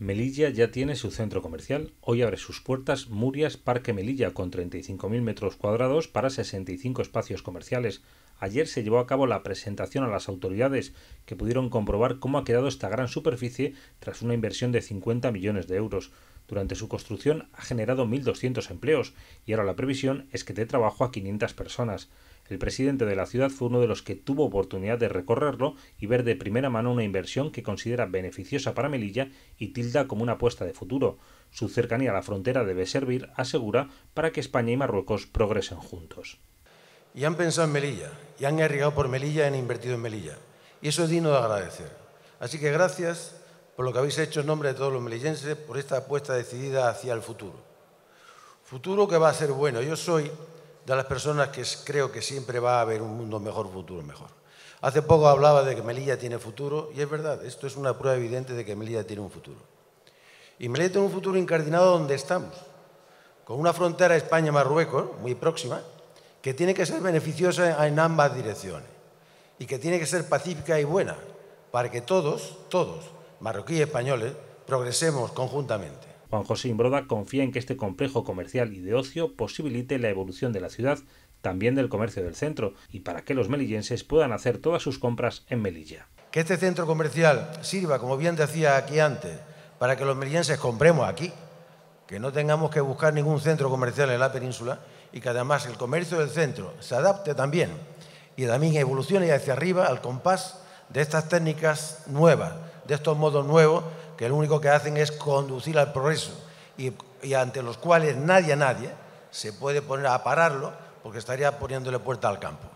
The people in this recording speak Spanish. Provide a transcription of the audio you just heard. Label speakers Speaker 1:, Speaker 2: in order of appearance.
Speaker 1: Melilla ya tiene su centro comercial. Hoy abre sus puertas Murias Parque Melilla con 35.000 metros cuadrados para 65 espacios comerciales. Ayer se llevó a cabo la presentación a las autoridades que pudieron comprobar cómo ha quedado esta gran superficie tras una inversión de 50 millones de euros. Durante su construcción ha generado 1.200 empleos y ahora la previsión es que dé trabajo a 500 personas. El presidente de la ciudad fue uno de los que tuvo oportunidad de recorrerlo y ver de primera mano una inversión que considera beneficiosa para Melilla y tilda como una apuesta de futuro. Su cercanía a la frontera debe servir, asegura, para que España y Marruecos progresen juntos. Y han pensado en Melilla, y
Speaker 2: han arriesgado por Melilla y han invertido en Melilla. Y eso es digno de agradecer. Así que gracias por lo que habéis hecho en nombre de todos los melillenses, por esta apuesta decidida hacia el futuro. Futuro que va a ser bueno. Yo soy de las personas que creo que siempre va a haber un mundo mejor, futuro mejor. Hace poco hablaba de que Melilla tiene futuro, y es verdad, esto es una prueba evidente de que Melilla tiene un futuro. Y Melilla tiene un futuro incardinado donde estamos, con una frontera España-Marruecos muy próxima, que tiene que ser beneficiosa en ambas direcciones y que tiene
Speaker 1: que ser pacífica y buena para que todos, todos, marroquíes y españoles, progresemos conjuntamente. Juan José Imbroda confía en que este complejo comercial y de ocio posibilite la evolución de la ciudad, también del comercio del centro, y para que los melillenses puedan hacer todas sus compras en Melilla. Que este centro comercial sirva, como bien decía aquí antes,
Speaker 2: para que los melillenses compremos aquí, que no tengamos que buscar ningún centro comercial en la península y que además el comercio del centro se adapte también y también evolucione hacia arriba al compás de estas técnicas nuevas, de estos modos nuevos que lo único que hacen es conducir al progreso y, ante los cuales nadie a nadie se puede poner a pararlo porque estaría poniéndole puerta al campo.